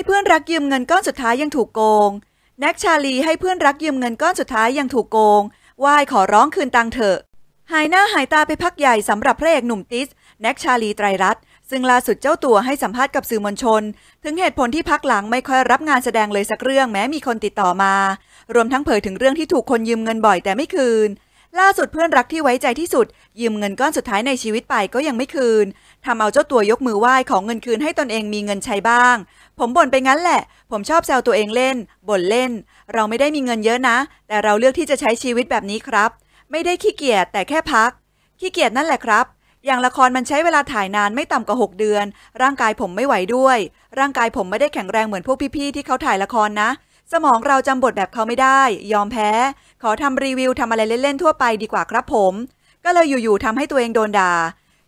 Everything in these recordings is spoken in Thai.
ให้เพื่อนรักยืมเงินก้อนสุดท้ายยังถูกโกง แน็กชาลีให้เพื่อนรักยืมเงินก้อนสุดท้ายยังถูกโกงวายขอร้องคืนตังเถอะ หายหน้าหายตาไปพักใหญ่สำหรับพระเอกหนุ่มติส แน็กชาลีไตรรัตน์ซึ่งล่าสุดเจ้าตัวให้สัมภาษณ์กับสื่อมวลชน ถึงเหตุผลที่พักหลังไม่ค่อย รับงานแสดงเลยสักเรื่องแม้มีคนติดต่อมา รวมทั้งเผยถึงเรื่องที่ถูกคนยืมเงินบ่อยแต่ไม่คืนล่าสุดเพื่อนรักที่ไว้ใจที่สุดยืมเงินก้อนสุดท้ายในชีวิตไปก็ยังไม่คืนทำเอาเจ้าตัวยกมือไหว้ของเงินคืนให้ตนเองมีเงินใช้บ้าง ผมบ่นไปงั้นแหละ ผมชอบแซวตัวเองเล่นบ่นเล่น เราไม่ได้มีเงินเยอะนะ แต่เราเลือกที่จะใช้ชีวิตแบบนี้ครับ ไม่ได้ขี้เกียจแต่แค่พัก ขี้เกียจนั่นแหละครับ อย่างละครมันใช้เวลาถ่ายนานไม่ต่ำกว่า6เดือน ร่างกายผมไม่ไหวด้วย ร่างกายผมไม่ได้แข็งแรงเหมือนพวกพี่ๆที่เขาถ่ายละครนะสมองเราจำบทแบบเขาไม่ได้ ยอมแพ้ ขอทำรีวิวทำอะไรเล่น ๆ ทั่วไปดีกว่าครับผม ก็เลยอยู่ๆทำให้ตัวเองโดน ด่า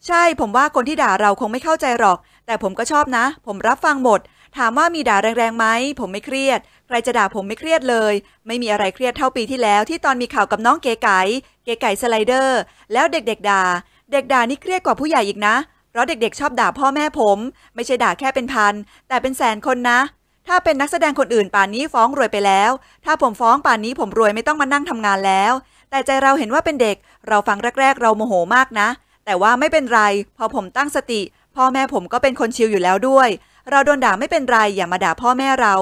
ใช่ ผมว่าคนที่ด่าเราคงไม่เข้าใจหรอก แต่ผมก็ชอบนะ ผมรับฟังหมด ถามว่ามีด่าแรงๆไหมผมไม่เครียดใครจะด่า ผมไม่เครียดเลย ไม่มีอะไรเครียดเท่าปีที่แล้ว ที่ตอนมีข่าวกับน้องเก๋ไก่เก๋ไก่สไลเดอร์ แล้วเด็กๆ ด่า เด็กด่านี่เครียดกว่าผู้ใหญ่อีกนะเพราะเด็กๆ ชอบด่าพ่อแม่ผม ไม่ใช่ด่าแค่เป็นพันแต่เป็นแสนคนนะถ้าเป็นนักแสดงคนอื่นป่านนี้ฟ้องรวยไปแล้ว ถ้าผมฟ้องป่านนี้ผมรวยไม่ต้องมานั่งทำงานแล้ว แต่ใจเราเห็นว่าเป็นเด็ก เราฟังแรกๆเราโมโหมากนะ แต่ว่าไม่เป็นไร พอผมตั้งสติ พ่อแม่ผมก็เป็นคนชิลอยู่แล้วด้วย เราโดนด่าไม่เป็นไรอย่ามาด่าพ่อแม่เรา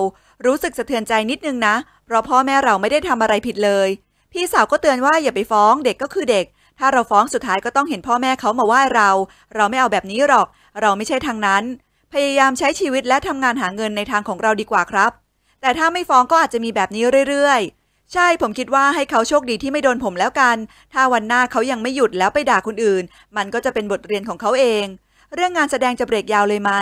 รู้สึกสะเทือนใจนิดนึงนะเพราะพ่อแม่เราไม่ได้ทำอะไรผิดเลย พี่สาวก็เตือนว่าอย่าไปฟ้องเด็กก็คือเด็ก ถ้าเราฟ้องสุดท้ายก็ต้องเห็นพ่อแม่เขามาว่าเรา เราไม่เอาแบบนี้หรอก เราไม่ใช่ทางนั้นพยายามใช้ชีวิตและทำงานหาเงินในทางของเราดีกว่าครับ แต่ถ้าไม่ฟ้องก็อาจจะมีแบบนี้เรื่อย ๆ ใช่ผมคิดว่าให้เขาโชคดีที่ไม่โดนผมแล้วกัน ถ้าวันหน้าเขายังไม่หยุดแล้วไปด่าคนอื่น มันก็จะเป็นบทเรียนของเขาเอง เรื่องงานแสดงจะเบรกยาวเลยไหม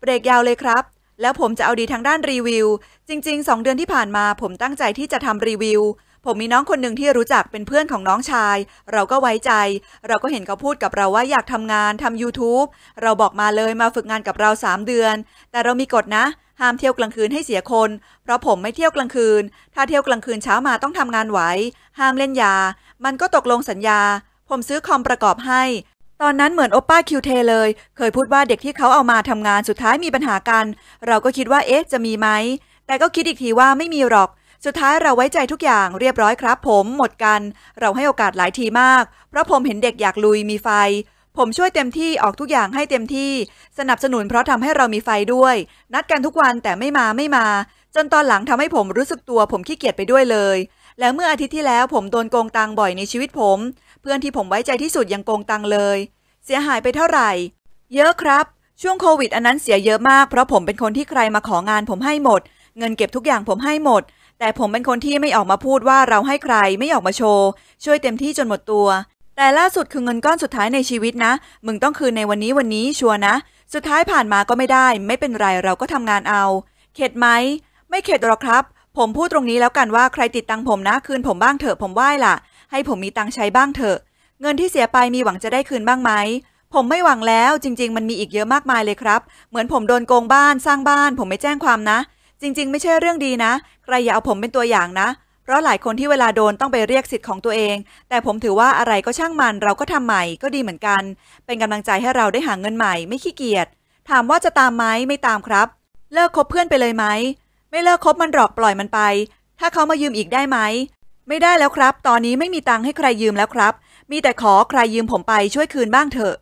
เบรกยาวเลยครับ แล้วผมจะเอาดีทางด้านรีวิว จริง ๆ 2 เดือนที่ผ่านมา ผมตั้งใจที่จะทำรีวิวผมมีน้องคนหนึ่งที่รู้จักเป็นเพื่อนของน้องชาย เราก็ไว้ใจ เราก็เห็นเขาพูดกับเราว่าอยากทำงานทำ YouTube เราบอกมาเลยมาฝึกงานกับเราสามเดือน แต่เรามีกฎนะ ห้ามเที่ยวกลางคืนให้เสียคน เพราะผมไม่เที่ยวกลางคืน ถ้าเที่ยวกลางคืนเช้ามาต้องทำงานไหว ห้ามเล่นยา มันก็ตกลงสัญญา ผมซื้อคอมประกอบให้ ตอนนั้นเหมือนโอป้าคิวเทเลย เคยพูดว่าเด็กที่เขาเอามาทำงานสุดท้ายมีปัญหากัน เราก็คิดว่าเอ๊ะจะมีไหมแต่ก็คิดอีกทีว่าไม่มีหรอกสุดท้ายเราไว้ใจทุกอย่างเรียบร้อยครับ ผม หมดกัน เราให้โอกาสหลายทีมาก เพราะผมเห็นเด็กอยากลุยมีไฟ ผมช่วยเต็มที่ออกทุกอย่างให้เต็มที่ สนับสนุนเพราะทำให้เรามีไฟด้วย นัดกันทุกวันแต่ไม่มาไม่มา จนตอนหลังทำให้ผมรู้สึกตัวผมขี้เกียจไปด้วยเลย แล้วเมื่ออาทิตย์ที่แล้วผมโดนโกงตังบ่อยในชีวิตผม เพื่อนที่ผมไว้ใจที่สุดยังโกงตังเลย เสียหายไปเท่าไหร่ เยอะครับช่วงโควิดอันนั้นเสียเยอะมากเพราะผมเป็นคนที่ใครมาของานผมให้หมด เงินเก็บทุกอย่างผมให้หมดแต่ผมเป็นคนที่ไม่ออกมาพูดว่าเราให้ใครไม่ออกมาโชว์ ช่วยเต็มที่จนหมดตัว แต่ล่าสุดคือเงินก้อนสุดท้ายในชีวิตนะ มึงต้องคืนในวันนี้วันนี้ชัวนะ สุดท้ายผ่านมาก็ไม่ได้ ไม่เป็นไรเราก็ทำงานเอา เข็ดไหม ไม่เข็ดหรอกครับ ผมพูดตรงนี้แล้วกันว่าใครติดตังผมนะ คืนผมบ้างเถอะ ผมไหว้ล่ะ ให้ผมมีตังใช้บ้างเถอะ เงินที่เสียไปมีหวังจะได้คืนบ้างไหมผมไม่หวังแล้ว จริง ๆมันมีอีกเยอะมากมายเลยครับ เหมือนผมโดนโกงบ้านสร้างบ้าน ผมไม่แจ้งความนะจริง ๆ ไม่ใช่เรื่องดีนะ ใครอย่าเอาผมเป็นตัวอย่างนะ เพราะหลายคนที่เวลาโดนต้องไปเรียกสิทธิ์ของตัวเอง แต่ผมถือว่าอะไรก็ช่างมันเราก็ทำใหม่ก็ดีเหมือนกัน เป็นกำลังใจให้เราได้หาเงินใหม่ไม่ขี้เกียจถามว่าจะตามไหมไม่ตามครับ เลิกคบเพื่อนไปเลยไหมไม่เลิกคบมันหรอกปล่อยมันไป ถ้าเขามายืมอีกได้ไหมไม่ได้แล้วครับ ตอนนี้ไม่มีตังค์ให้ใครยืมแล้วครับ มีแต่ขอใครยืมผมไปช่วยคืนบ้างเถอะ